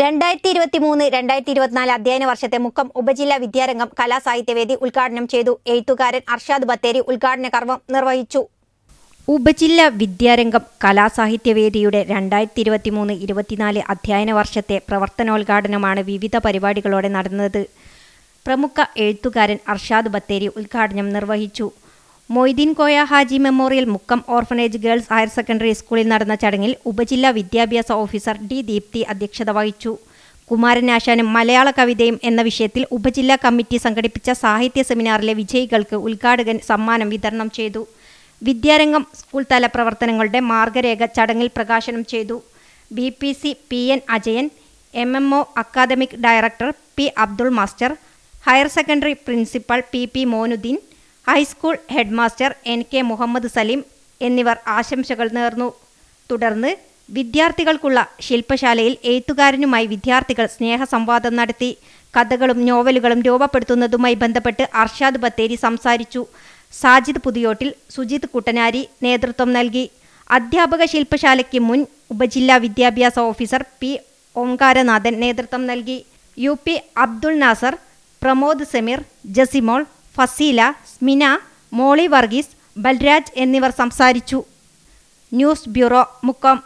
രണ്ടായിരത്തി ഇരുപത്തി മൂന്ന് രണ്ടായിരത്തി ഇരുപത്തിനാല് അധ്യയന വർഷത്തെ മുക്കം ഉപജില്ലാ വിദ്യാരംഗം കലാസാഹിത്യവേദി ഉദ്ഘാടനം ചെയ്തു എഴുത്തുകാരൻ അർഷാദ് ബത്തേരി ഉദ്ഘാടന കർമ്മം നിർവഹിച്ചു ഉപജില്ലാ വിദ്യാരംഗം കലാസാഹിത്യവേദിയുടെ രണ്ടായിരത്തി ഇരുപത്തി മൂന്ന് ഇരുപത്തിനാല് അധ്യയന വർഷത്തെ പ്രവർത്തനോദ്ഘാടനമാണ് വിവിധ പരിപാടികളോടെ നടന്നത് പ്രമുഖ എഴുത്തുകാരൻ അർഷാദ് ബത്തേരി ഉദ്ഘാടനം നിർവഹിച്ചു Moideen Koya Haji memorial Mukkam orphanage girls higher secondary സ്കൂളിൽ നടന്ന ചടങ്ങിൽ ഉപജില്ലാ വിദ്യാഭ്യാസ ഓഫീസർ ഡി ദീപ്തി അധ്യക്ഷത വഹിച്ചു കുമാരൻ ആശാനും മലയാള കവിതയും എന്ന വിഷയത്തിൽ ഉപജില്ലാ കമ്മിറ്റി സംഘടിപ്പിച്ച സാഹിത്യ സെമിനാറിലെ വിജയികൾക്ക് ഉദ്ഘാടകൻ സമ്മാനം വിതരണം ചെയ്തു വിദ്യാരംഗം സ്കൂൾ തല പ്രവർത്തനങ്ങളുടെ മാർഗരേഖ ചടങ്ങിൽ പ്രകാശനം ചെയ്തു B P C P N Ajayan M M O academic director P Abdul master higher secondary principal P P Monuddeen high school headmaster N K Muhammad Saleem എന്നിവർ ആശംസകൾ നേർന്നു തുടർന്ന് വിദ്യാർത്ഥികൾക്കുള്ള ശില്പശാലയിൽ എഴുത്തുകാരനുമായി വിദ്യാർത്ഥികൾ സ്നേഹസംവാദം നടത്തി കഥകളും നോവലുകളും രൂപപ്പെടുത്തുന്നതുമായി ബന്ധപ്പെട്ട് അർഷാദ് ബത്തേരി സംസാരിച്ചു സാജിദ് പുതിയോട്ടിൽ സുജിത് കുട്ടനാരി നേതൃത്വം നൽകി അധ്യാപക ശില്പശാലയ്ക്ക് മുൻ ഉപജില്ലാ വിദ്യാഭ്യാസ ഓഫീസർ പി ഓംകാരനാഥൻ നേതൃത്വം നൽകി യു പി അബ്ദുൾ നാസർ പ്രമോദ് സെമീർ ജസിമോൾ ഫസീല സ്മിന മോളി വർഗീസ് ബൽരാജ് എന്നിവർ സംസാരിച്ചു ന്യൂസ് ബ്യൂറോ മുക്കം